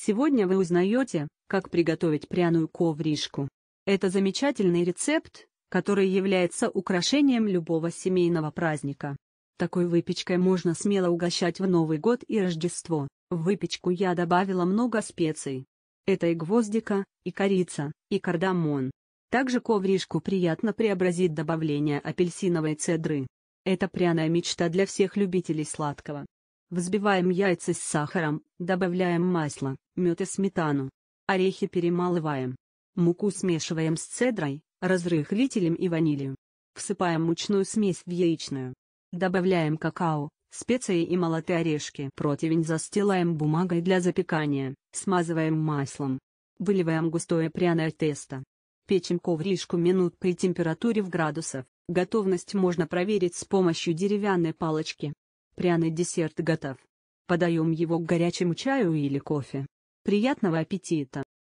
Сегодня вы узнаете, как приготовить пряную ковришку. Это замечательный рецепт, который является украшением любого семейного праздника. Такой выпечкой можно смело угощать в Новый год и Рождество. В выпечку я добавила много специй. Это и гвоздика, и корица, и кардамон. Также ковришку приятно преобразит добавление апельсиновой цедры. Это пряная мечта для всех любителей сладкого. Взбиваем яйца с сахаром, добавляем масло, мед и сметану. Орехи перемалываем. Муку смешиваем с цедрой, разрыхлителем и ванилью. Всыпаем мучную смесь в яичную. Добавляем какао, специи и молотые орешки. Противень застилаем бумагой для запекания, смазываем маслом. Выливаем густое пряное тесто. Печем ковришку минут при температуре в градусов. Готовность можно проверить с помощью деревянной палочки. Пряный десерт готов. Подаем его к горячему чаю или кофе. Приятного аппетита!